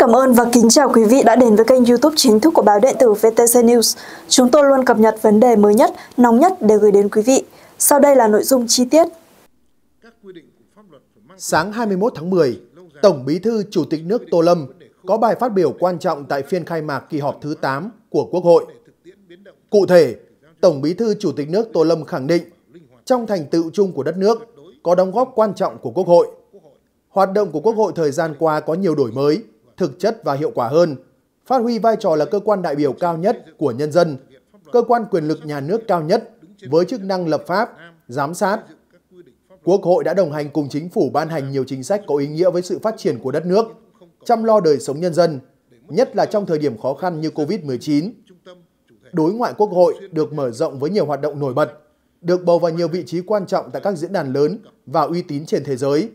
cảm ơn và kính chào quý vị đã đến với kênh youtube chính thức của báo điện tử VTC News. Chúng tôi luôn cập nhật vấn đề mới nhất, nóng nhất để gửi đến quý vị. Sau đây là nội dung chi tiết. Sáng 21 tháng 10, Tổng Bí thư Chủ tịch nước Tô Lâm có bài phát biểu quan trọng tại phiên khai mạc kỳ họp thứ 8 của Quốc hội. Cụ thể, Tổng Bí thư Chủ tịch nước Tô Lâm khẳng định trong thành tựu chung của đất nước có đóng góp quan trọng của Quốc hội. Hoạt động của Quốc hội thời gian qua có nhiều đổi mới, thực chất và hiệu quả hơn, phát huy vai trò là cơ quan đại biểu cao nhất của nhân dân, cơ quan quyền lực nhà nước cao nhất với chức năng lập pháp, giám sát. Quốc hội đã đồng hành cùng chính phủ ban hành nhiều chính sách có ý nghĩa với sự phát triển của đất nước, chăm lo đời sống nhân dân, nhất là trong thời điểm khó khăn như COVID-19. Đối ngoại quốc hội được mở rộng với nhiều hoạt động nổi bật, được bầu vào nhiều vị trí quan trọng tại các diễn đàn lớn và uy tín trên thế giới.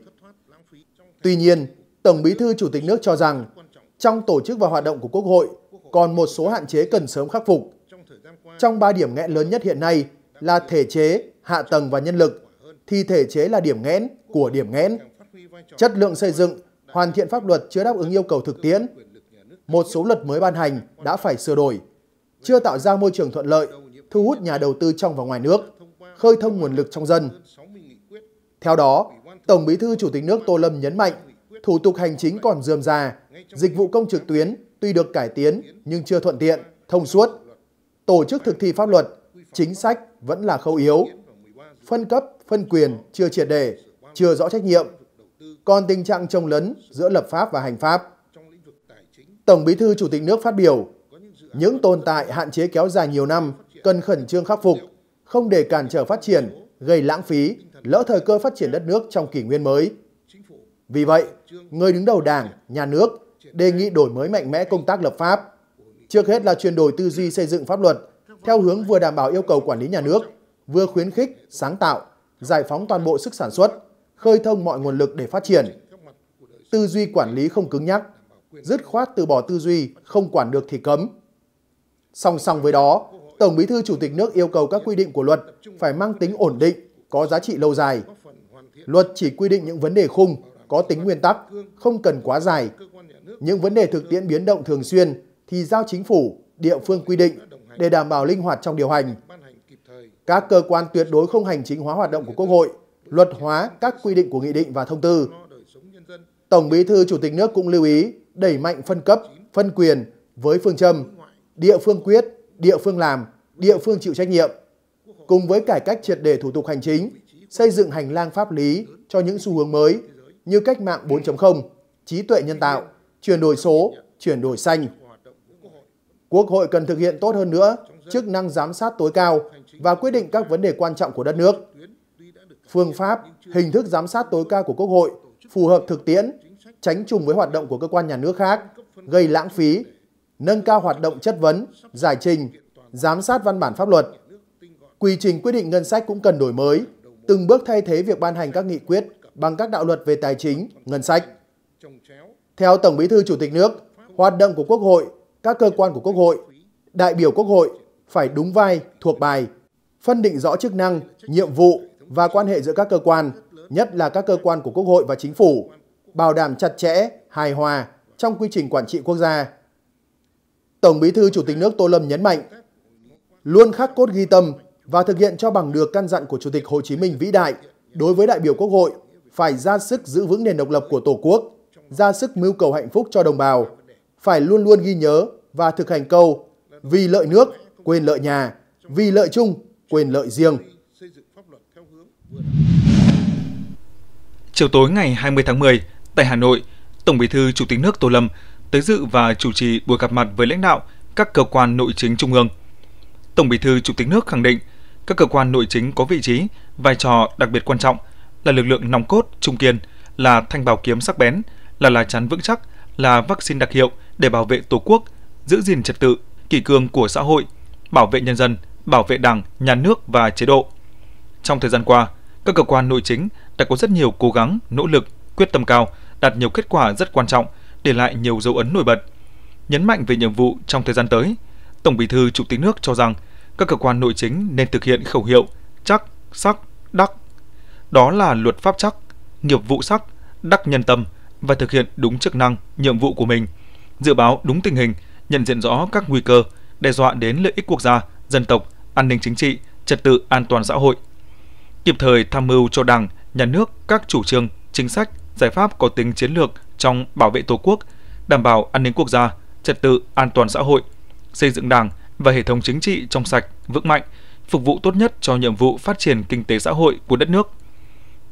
Tuy nhiên, Tổng Bí thư Chủ tịch nước cho rằng trong tổ chức và hoạt động của Quốc hội còn một số hạn chế cần sớm khắc phục. Trong ba điểm nghẽn lớn nhất hiện nay là thể chế, hạ tầng và nhân lực, thì thể chế là điểm nghẽn của điểm nghẽn. Chất lượng xây dựng, hoàn thiện pháp luật chưa đáp ứng yêu cầu thực tiễn. Một số luật mới ban hành đã phải sửa đổi, chưa tạo ra môi trường thuận lợi, thu hút nhà đầu tư trong và ngoài nước, khơi thông nguồn lực trong dân. Theo đó, Tổng Bí thư Chủ tịch nước Tô Lâm nhấn mạnh thủ tục hành chính còn dườm già, dịch vụ công trực tuyến tuy được cải tiến nhưng chưa thuận tiện, thông suốt. Tổ chức thực thi pháp luật, chính sách vẫn là khâu yếu. Phân cấp, phân quyền chưa triệt để, chưa rõ trách nhiệm. Còn tình trạng trông lấn giữa lập pháp và hành pháp. Tổng Bí thư Chủ tịch nước phát biểu, những tồn tại hạn chế kéo dài nhiều năm cần khẩn trương khắc phục, không để cản trở phát triển, gây lãng phí, lỡ thời cơ phát triển đất nước trong kỷ nguyên mới. Vì vậy, người đứng đầu đảng, nhà nước đề nghị đổi mới mạnh mẽ công tác lập pháp. Trước hết là chuyển đổi tư duy xây dựng pháp luật, theo hướng vừa đảm bảo yêu cầu quản lý nhà nước, vừa khuyến khích, sáng tạo, giải phóng toàn bộ sức sản xuất, khơi thông mọi nguồn lực để phát triển. Tư duy quản lý không cứng nhắc, dứt khoát từ bỏ tư duy không quản được thì cấm. Song song với đó, Tổng Bí thư Chủ tịch nước yêu cầu các quy định của luật phải mang tính ổn định, có giá trị lâu dài. Luật chỉ quy định những vấn đề khung, có tính nguyên tắc, không cần quá dài. Những vấn đề thực tiễn biến động thường xuyên thì giao chính phủ, địa phương quy định để đảm bảo linh hoạt trong điều hành. Các cơ quan tuyệt đối không hành chính hóa hoạt động của Quốc hội, luật hóa các quy định của nghị định và thông tư. Tổng Bí thư Chủ tịch nước cũng lưu ý đẩy mạnh phân cấp, phân quyền với phương châm địa phương quyết, địa phương làm, địa phương chịu trách nhiệm. Cùng với cải cách triệt để thủ tục hành chính, xây dựng hành lang pháp lý cho những xu hướng mới như cách mạng 4.0, trí tuệ nhân tạo, chuyển đổi số, chuyển đổi xanh. Quốc hội cần thực hiện tốt hơn nữa chức năng giám sát tối cao và quyết định các vấn đề quan trọng của đất nước. Phương pháp, hình thức giám sát tối cao của Quốc hội phù hợp thực tiễn, tránh trùng với hoạt động của cơ quan nhà nước khác, gây lãng phí, nâng cao hoạt động chất vấn, giải trình, giám sát văn bản pháp luật. Quy trình quyết định ngân sách cũng cần đổi mới, từng bước thay thế việc ban hành các nghị quyết bằng các đạo luật về tài chính, ngân sách. Theo Tổng Bí thư Chủ tịch nước, hoạt động của Quốc hội, các cơ quan của Quốc hội, đại biểu Quốc hội phải đúng vai, thuộc bài, phân định rõ chức năng, nhiệm vụ và quan hệ giữa các cơ quan, nhất là các cơ quan của Quốc hội và Chính phủ, bảo đảm chặt chẽ, hài hòa trong quy trình quản trị quốc gia. Tổng Bí thư Chủ tịch nước Tô Lâm nhấn mạnh, luôn khắc cốt ghi tâm và thực hiện cho bằng được căn dặn của Chủ tịch Hồ Chí Minh vĩ đại đối với đại biểu Quốc hội phải ra sức giữ vững nền độc lập của Tổ quốc, ra sức mưu cầu hạnh phúc cho đồng bào, phải luôn luôn ghi nhớ và thực hành câu vì lợi nước, quên lợi nhà, vì lợi chung, quên lợi riêng. Chiều tối ngày 20 tháng 10, tại Hà Nội, Tổng Bí thư Chủ tịch nước Tô Lâm tới dự và chủ trì buổi gặp mặt với lãnh đạo các cơ quan nội chính trung ương. Tổng Bí thư Chủ tịch nước khẳng định các cơ quan nội chính có vị trí, vai trò đặc biệt quan trọng – là lực lượng nòng cốt, trung kiên, là thanh bảo kiếm sắc bén, là lá chắn vững chắc, là vaccine đặc hiệu để bảo vệ Tổ quốc, giữ gìn trật tự, kỷ cương của xã hội, bảo vệ nhân dân, bảo vệ đảng, nhà nước và chế độ. Trong thời gian qua, các cơ quan nội chính đã có rất nhiều cố gắng, nỗ lực, quyết tâm cao, đạt nhiều kết quả rất quan trọng, để lại nhiều dấu ấn nổi bật. Nhấn mạnh về nhiệm vụ trong thời gian tới, Tổng Bí thư Chủ tịch nước cho rằng các cơ quan nội chính nên thực hiện khẩu hiệu chắc, sắc, đắc đó là luật pháp chắc, nghiệp vụ sắc, đắc nhân tâm và thực hiện đúng chức năng, nhiệm vụ của mình, dự báo đúng tình hình, nhận diện rõ các nguy cơ đe dọa đến lợi ích quốc gia, dân tộc, an ninh chính trị, trật tự an toàn xã hội. Kịp thời tham mưu cho Đảng, nhà nước các chủ trương, chính sách, giải pháp có tính chiến lược trong bảo vệ Tổ quốc, đảm bảo an ninh quốc gia, trật tự an toàn xã hội, xây dựng Đảng và hệ thống chính trị trong sạch, vững mạnh, phục vụ tốt nhất cho nhiệm vụ phát triển kinh tế xã hội của đất nước –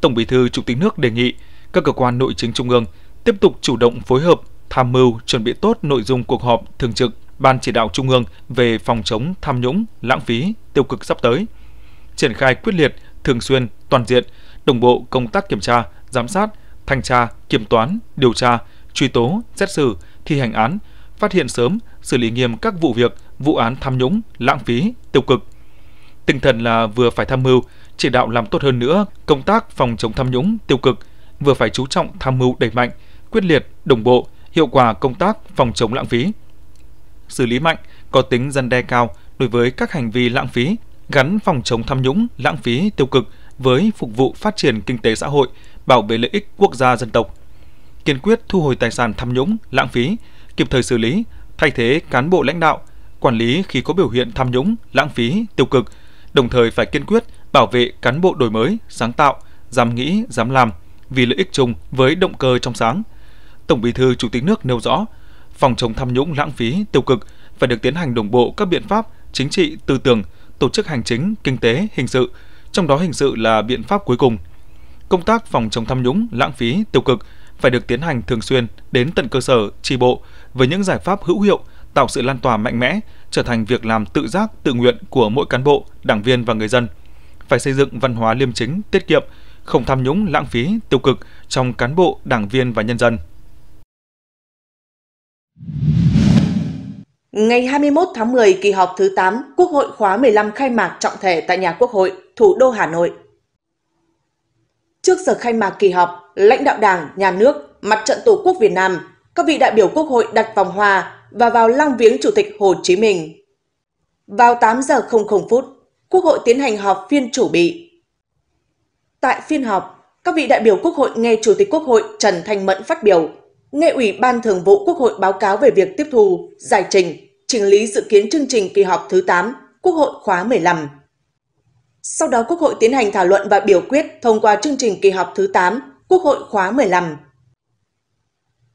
Tổng Bí thư Chủ tịch nước đề nghị các cơ quan nội chính trung ương tiếp tục chủ động phối hợp, tham mưu chuẩn bị tốt nội dung cuộc họp thường trực Ban chỉ đạo Trung ương về phòng chống tham nhũng, lãng phí, tiêu cực sắp tới. Triển khai quyết liệt, thường xuyên, toàn diện, đồng bộ công tác kiểm tra, giám sát, thanh tra, kiểm toán, điều tra, truy tố, xét xử, thi hành án, phát hiện sớm, xử lý nghiêm các vụ việc, vụ án tham nhũng, lãng phí, tiêu cực. Tinh thần là vừa phải tham mưu, chỉ đạo làm tốt hơn nữa công tác phòng chống tham nhũng tiêu cực, vừa phải chú trọng tham mưu đẩy mạnh, quyết liệt, đồng bộ, hiệu quả công tác phòng chống lãng phí. Xử lý mạnh có tính dân đe cao đối với các hành vi lãng phí, gắn phòng chống tham nhũng, lãng phí tiêu cực với phục vụ phát triển kinh tế xã hội, bảo vệ lợi ích quốc gia dân tộc. Kiên quyết thu hồi tài sản tham nhũng, lãng phí, kịp thời xử lý, thay thế cán bộ lãnh đạo quản lý khi có biểu hiện tham nhũng, lãng phí, tiêu cực, đồng thời phải kiên quyết bảo vệ cán bộ đổi mới, sáng tạo, dám nghĩ, dám làm vì lợi ích chung với động cơ trong sáng. Tổng Bí thư Chủ tịch nước nêu rõ, phòng chống tham nhũng lãng phí tiêu cực phải được tiến hành đồng bộ các biện pháp chính trị, tư tưởng, tổ chức hành chính, kinh tế, hình sự, trong đó hình sự là biện pháp cuối cùng. Công tác phòng chống tham nhũng, lãng phí, tiêu cực phải được tiến hành thường xuyên đến tận cơ sở, tri bộ với những giải pháp hữu hiệu, tạo sự lan tỏa mạnh mẽ, trở thành việc làm tự giác, tự nguyện của mỗi cán bộ, đảng viên và người dân – phải xây dựng văn hóa liêm chính, tiết kiệm, không tham nhũng, lãng phí, tiêu cực trong cán bộ, đảng viên và nhân dân. Ngày 21 tháng 10, kỳ họp thứ 8, Quốc hội khóa 15 khai mạc trọng thể tại nhà Quốc hội, thủ đô Hà Nội. Trước giờ khai mạc kỳ họp, lãnh đạo Đảng, Nhà nước, Mặt trận Tổ quốc Việt Nam, các vị đại biểu Quốc hội đặt vòng hoa và vào lăng viếng Chủ tịch Hồ Chí Minh. Vào 8 giờ 00 phút, Quốc hội tiến hành họp phiên chủ bị. Tại phiên họp, các vị đại biểu Quốc hội nghe Chủ tịch Quốc hội Trần Thanh Mẫn phát biểu, nghe Ủy ban Thường vụ Quốc hội báo cáo về việc tiếp thu, giải trình, chỉnh lý dự kiến chương trình kỳ họp thứ 8, Quốc hội khóa 15. Sau đó Quốc hội tiến hành thảo luận và biểu quyết thông qua chương trình kỳ họp thứ 8, Quốc hội khóa 15.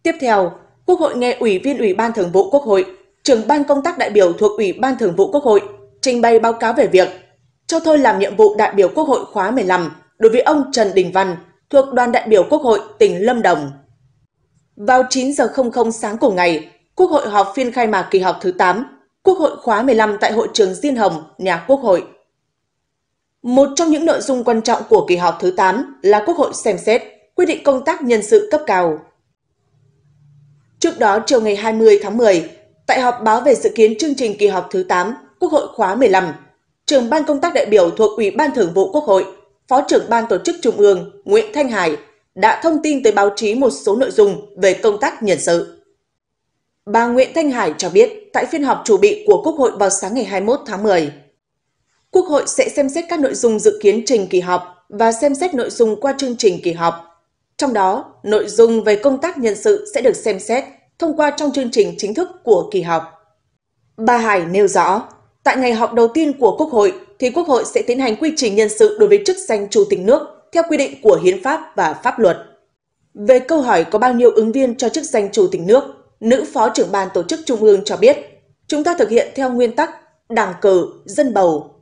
Tiếp theo, Quốc hội nghe Ủy viên Ủy ban Thường vụ Quốc hội, trưởng ban công tác đại biểu thuộc Ủy ban Thường vụ Quốc hội trình bày báo cáo về việc cho thôi làm nhiệm vụ đại biểu Quốc hội khóa 15 đối với ông Trần Đình Văn thuộc đoàn đại biểu Quốc hội tỉnh Lâm Đồng. Vào 9 giờ 00 sáng cùng ngày, Quốc hội họp phiên khai mạc kỳ họp thứ 8, Quốc hội khóa 15 tại hội trường Diên Hồng, nhà Quốc hội. Một trong những nội dung quan trọng của kỳ họp thứ 8 là Quốc hội xem xét quyết định công tác nhân sự cấp cao. Trước đó chiều ngày 20 tháng 10, tại họp báo về dự kiến chương trình kỳ họp thứ 8, Quốc hội khóa 15, trưởng ban công tác đại biểu thuộc Ủy ban Thường vụ Quốc hội, Phó trưởng ban tổ chức Trung ương Nguyễn Thanh Hải đã thông tin tới báo chí một số nội dung về công tác nhân sự. Bà Nguyễn Thanh Hải cho biết, tại phiên họp chủ bị của Quốc hội vào sáng ngày 21 tháng 10, Quốc hội sẽ xem xét các nội dung dự kiến trình kỳ họp và xem xét nội dung qua chương trình kỳ họp. Trong đó, nội dung về công tác nhân sự sẽ được xem xét thông qua trong chương trình chính thức của kỳ họp. Bà Hải nêu rõ, Tại ngày họp đầu tiên của Quốc hội, thì Quốc hội sẽ tiến hành quy trình nhân sự đối với chức danh Chủ tịch nước theo quy định của Hiến pháp và pháp luật. Về câu hỏi có bao nhiêu ứng viên cho chức danh Chủ tịch nước, nữ Phó trưởng ban tổ chức Trung ương cho biết, chúng ta thực hiện theo nguyên tắc đảng cử, dân bầu.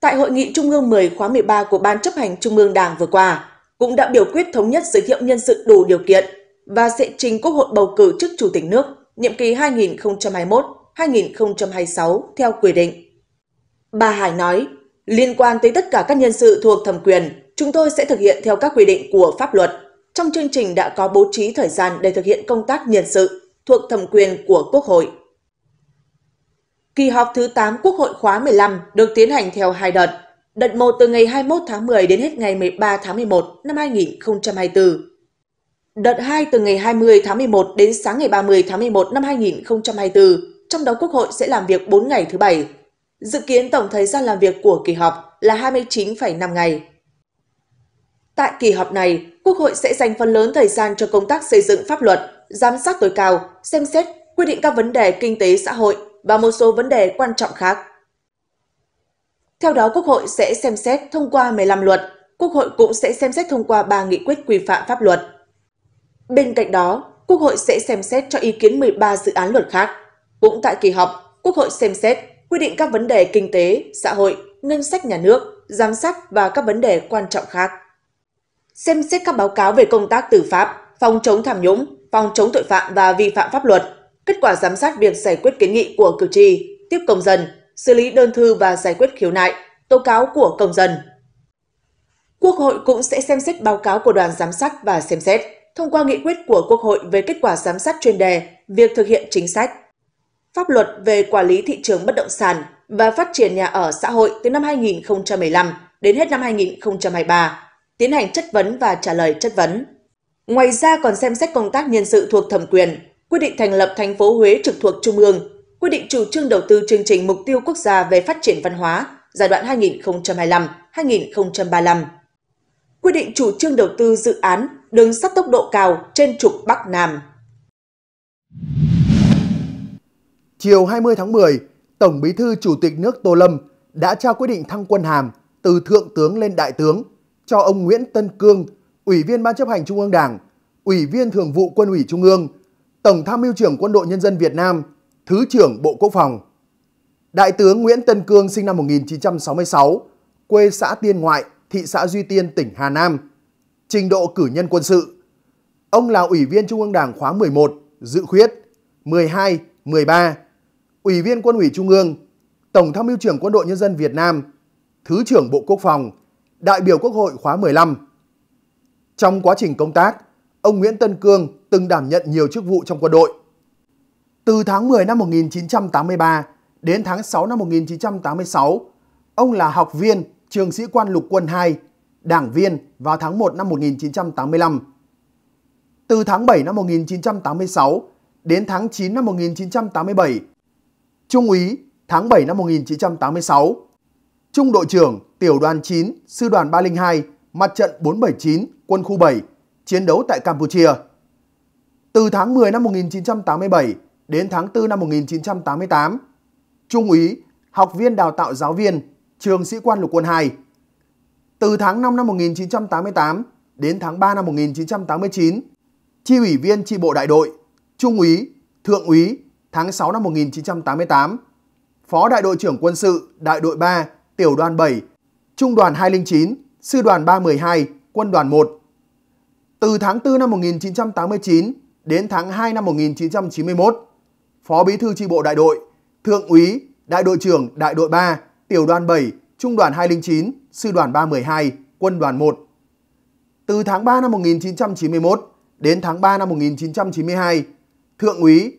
Tại hội nghị Trung ương 10 khóa 13 của Ban chấp hành Trung ương Đảng vừa qua, cũng đã biểu quyết thống nhất giới thiệu nhân sự đủ điều kiện và sẽ trình Quốc hội bầu cử chức Chủ tịch nước nhiệm kỳ 2021 2026 theo quy định. Bà Hải nói, liên quan tới tất cả các nhân sự thuộc thẩm quyền, chúng tôi sẽ thực hiện theo các quy định của pháp luật. Trong chương trình đã có bố trí thời gian để thực hiện công tác nhân sự thuộc thẩm quyền của Quốc hội. Kỳ họp thứ 8 Quốc hội khóa 15 được tiến hành theo hai đợt. Đợt 1 từ ngày 21 tháng 10 đến hết ngày 13 tháng 11 năm 2024. Đợt 2 từ ngày 20 tháng 11 đến sáng ngày 30 tháng 11 năm 2024 trong đó Quốc hội sẽ làm việc 4 ngày thứ Bảy. Dự kiến tổng thời gian làm việc của kỳ họp là 29,5 ngày. Tại kỳ họp này, Quốc hội sẽ dành phần lớn thời gian cho công tác xây dựng pháp luật, giám sát tối cao, xem xét, quyết định các vấn đề kinh tế xã hội và một số vấn đề quan trọng khác. Theo đó, Quốc hội sẽ xem xét thông qua 15 luật, Quốc hội cũng sẽ xem xét thông qua 3 nghị quyết quy phạm pháp luật. Bên cạnh đó, Quốc hội sẽ xem xét cho ý kiến 13 dự án luật khác. Cũng tại kỳ họp, Quốc hội xem xét quy định các vấn đề kinh tế, xã hội, ngân sách nhà nước, giám sát và các vấn đề quan trọng khác. Xem xét các báo cáo về công tác tư pháp, phòng chống tham nhũng, phòng chống tội phạm và vi phạm pháp luật, kết quả giám sát việc giải quyết kiến nghị của cử tri, tiếp công dân, xử lý đơn thư và giải quyết khiếu nại, tố cáo của công dân. Quốc hội cũng sẽ xem xét báo cáo của đoàn giám sát và xem xét thông qua nghị quyết của Quốc hội về kết quả giám sát chuyên đề, việc thực hiện chính sách, pháp luật về quản lý thị trường bất động sản và phát triển nhà ở xã hội từ năm 2015 đến hết năm 2023, tiến hành chất vấn và trả lời chất vấn. Ngoài ra còn xem xét công tác nhân sự thuộc thẩm quyền, quyết định thành lập thành phố Huế trực thuộc Trung ương, quyết định chủ trương đầu tư chương trình mục tiêu quốc gia về phát triển văn hóa giai đoạn 2025-2035. Quyết định chủ trương đầu tư dự án đường sắt tốc độ cao trên trục Bắc Nam chiều 20 tháng 10, Tổng Bí thư Chủ tịch nước Tô Lâm đã trao quyết định thăng quân hàm từ Thượng tướng lên Đại tướng cho ông Nguyễn Tân Cương, Ủy viên Ban chấp hành Trung ương Đảng, Ủy viên Thường vụ Quân ủy Trung ương, Tổng tham mưu trưởng Quân đội Nhân dân Việt Nam, Thứ trưởng Bộ Quốc phòng. Đại tướng Nguyễn Tân Cương sinh năm 1966, quê xã Tiên Ngoại, thị xã Duy Tiên, tỉnh Hà Nam, trình độ cử nhân quân sự. Ông là Ủy viên Trung ương Đảng khóa 11, dự khuyết 12, 13, Ủy viên Quân ủy Trung ương, Tổng tham mưu trưởng Quân đội Nhân dân Việt Nam, Thứ trưởng Bộ Quốc phòng, đại biểu Quốc hội khóa 15. Trong quá trình công tác, ông Nguyễn Tân Cương từng đảm nhận nhiều chức vụ trong quân đội. Từ tháng 10 năm 1983 đến tháng 6 năm 1986, ông là học viên trường sĩ quan lục quân 2, đảng viên vào tháng 1 năm 1985. Từ tháng 7 năm 1986 đến tháng 9 năm 1987, Trung úy tháng 7 năm 1986, Trung đội trưởng Tiểu đoàn 9, Sư đoàn 302, Mặt trận 479, Quân khu 7, chiến đấu tại Campuchia. Từ tháng 10 năm 1987 đến tháng 4 năm 1988, Trung úy, học viên đào tạo giáo viên, trường sĩ quan lục quân 2. Từ tháng 5 năm 1988 đến tháng 3 năm 1989, chi ủy viên tri bộ đại đội, trung úy, thượng úy, tháng 6 năm 1988, Phó Đại đội trưởng quân sự Đại đội 3, Tiểu đoàn 7, Trung đoàn 209, Sư đoàn 312, Quân đoàn 1. Từ tháng 4 năm 1989 đến tháng 2 năm 1991, Phó Bí thư tri bộ đại đội, Thượng úy, Đại đội trưởng Đại đội 3, Tiểu đoàn 7, Trung đoàn 209, Sư đoàn 312, Quân đoàn 1. Từ tháng 3 năm 1991 đến tháng 3 năm 1992, Thượng úy,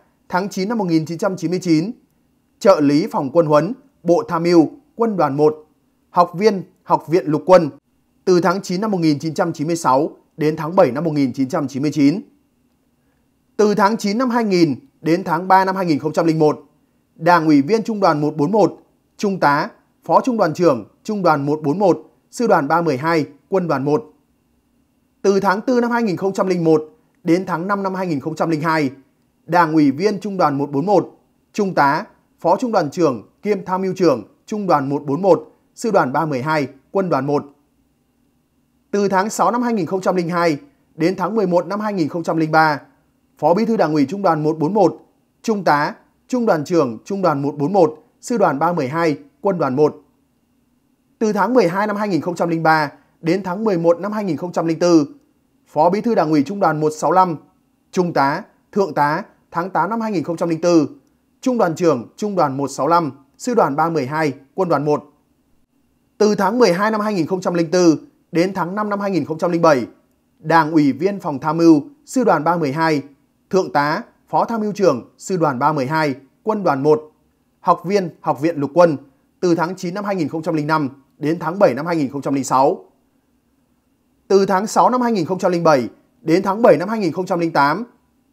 tháng 9 năm 1999, trợ lý phòng quân huấn, Bộ Tham mưu, Quân đoàn 1, học viên Học viện Lục quân từ tháng 9 năm 1996 đến tháng 7 năm 1999. Từ tháng 9 năm 2000 đến tháng 3 năm 2001, Đảng ủy viên Trung đoàn 141, Trung tá, Phó Trung đoàn trưởng Trung đoàn 141, Sư đoàn 312, Quân đoàn 1. Từ tháng 4 năm 2001 đến tháng 5 năm 2002, Đảng ủy viên Trung đoàn 141, Trung tá, Phó Trung đoàn trưởng kiêm Tham mưu trưởng Trung đoàn 141, Sư đoàn 312, Quân đoàn 1. Từ tháng 6 năm 2002 đến tháng 11 năm 2003, Phó Bí thư Đảng ủy Trung đoàn 141, Trung tá, Trung đoàn trưởng Trung đoàn 141, Sư đoàn 312, Quân đoàn 1. Từ tháng 12 năm 2003 đến tháng 11 năm 2004, Phó Bí thư Đảng ủy Trung đoàn 165, Trung tá, Thượng tá, tháng 8 năm 2004, Trung đoàn trưởng Trung đoàn 165, Sư đoàn 312, Quân đoàn 1. Từ tháng 12 năm 2004 đến tháng 5 năm 2007, Đảng ủy viên phòng tham mưu Sư đoàn 312, Thượng tá, Phó tham mưu trưởng Sư đoàn 312, Quân đoàn 1, học viên Học viện Lục quân từ tháng 9 năm 2005 đến tháng 7 năm 2006. Từ tháng 6 năm 2007 đến tháng 7 năm 2008,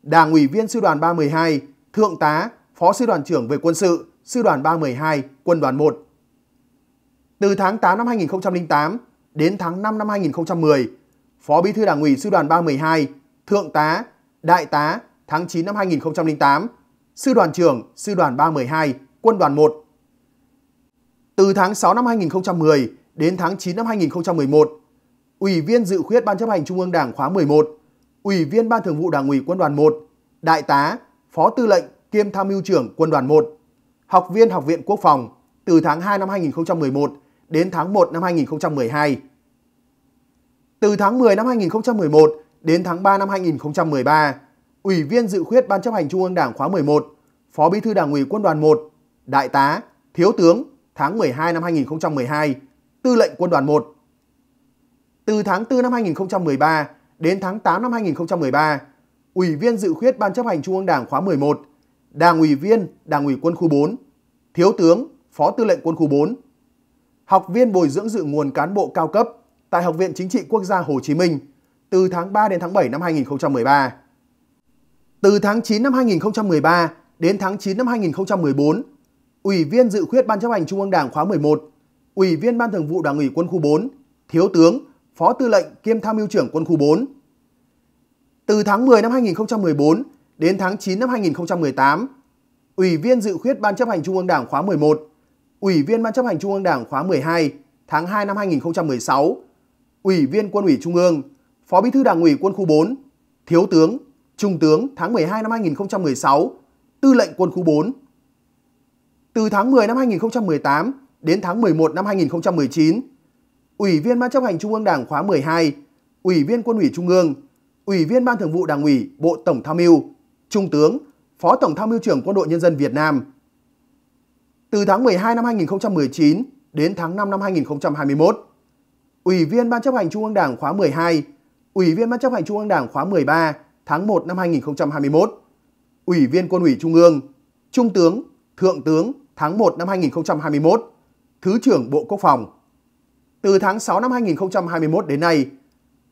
Đảng ủy viên sư đoàn 312, Thượng tá, Phó sư đoàn trưởng về quân sự, sư đoàn 312, quân đoàn 1. Từ tháng 8 năm 2008 đến tháng 5 năm 2010, Phó Bí thư Đảng ủy sư đoàn 312, Thượng tá, Đại tá, tháng 9 năm 2008, sư đoàn trưởng sư đoàn 312, quân đoàn 1. Từ tháng 6 năm 2010 đến tháng 9 năm 2011, Ủy viên dự khuyết Ban chấp hành Trung ương Đảng khóa 11, Ủy viên Ban Thường vụ Đảng ủy Quân đoàn 1, Đại tá, Phó Tư lệnh kiêm Tham mưu trưởng Quân đoàn 1, học viên Học viện Quốc phòng từ tháng 2 năm 2011 đến tháng 1 năm 2012. Từ tháng 10 năm 2011 đến tháng 3 năm 2013, Ủy viên dự khuyết Ban chấp hành Trung ương Đảng khóa 11, Phó Bí thư Đảng ủy Quân đoàn 1, Đại tá, Thiếu tướng tháng 12 năm 2012, Tư lệnh Quân đoàn 1. Từ tháng 4 năm 2013 đến tháng 8 năm 2013, Ủy viên dự khuyết Ban chấp hành Trung ương Đảng khóa 11, Đảng ủy viên Đảng ủy quân khu 4, Thiếu tướng, Phó tư lệnh quân khu 4, học viên bồi dưỡng dự nguồn cán bộ cao cấp tại Học viện Chính trị Quốc gia Hồ Chí Minh từ tháng 3 đến tháng 7 năm 2013. Từ tháng 9 năm 2013 đến tháng 9 năm 2014, Ủy viên dự khuyết Ban chấp hành Trung ương Đảng khóa 11, Ủy viên Ban thường vụ Đảng ủy quân khu 4, Thiếu tướng, Phó Tư lệnh kiêm Tham mưu trưởng Quân khu 4. Từ tháng 10 năm 2014 đến tháng 9 năm 2018, Ủy viên dự khuyết Ban chấp hành Trung ương Đảng khóa 11, Ủy viên Ban chấp hành Trung ương Đảng khóa 12 tháng 2 năm 2016, Ủy viên Quân ủy Trung ương, Phó Bí thư Đảng ủy Quân khu 4, Thiếu tướng, Trung tướng tháng 12 năm 2016, Tư lệnh Quân khu 4. Từ tháng 10 năm 2018 đến tháng 11 năm 2019, Ủy viên Ban chấp hành Trung ương Đảng khóa 12, Ủy viên Quân ủy Trung ương, Ủy viên Ban Thường vụ Đảng ủy Bộ Tổng Tham mưu, Trung tướng, Phó Tổng Tham mưu trưởng Quân đội Nhân dân Việt Nam. Từ tháng 12 năm 2019 đến tháng 5 năm 2021, Ủy viên Ban chấp hành Trung ương Đảng khóa 12, Ủy viên Ban chấp hành Trung ương Đảng khóa 13 tháng 1 năm 2021, Ủy viên Quân ủy Trung ương, Trung tướng, Thượng tướng tháng 1 năm 2021, Thứ trưởng Bộ Quốc phòng. Từ tháng 6 năm 2021 đến nay,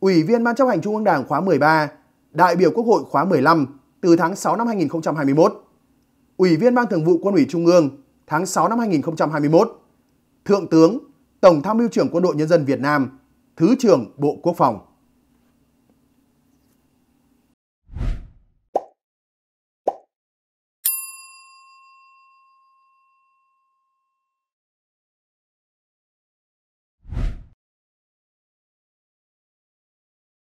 Ủy viên Ban chấp hành Trung ương Đảng khóa 13, đại biểu Quốc hội khóa 15 từ tháng 6 năm 2021, Ủy viên Ban Thường vụ Quân ủy Trung ương tháng 6 năm 2021, Thượng tướng, Tổng tham mưu trưởng Quân đội Nhân dân Việt Nam, Thứ trưởng Bộ Quốc phòng.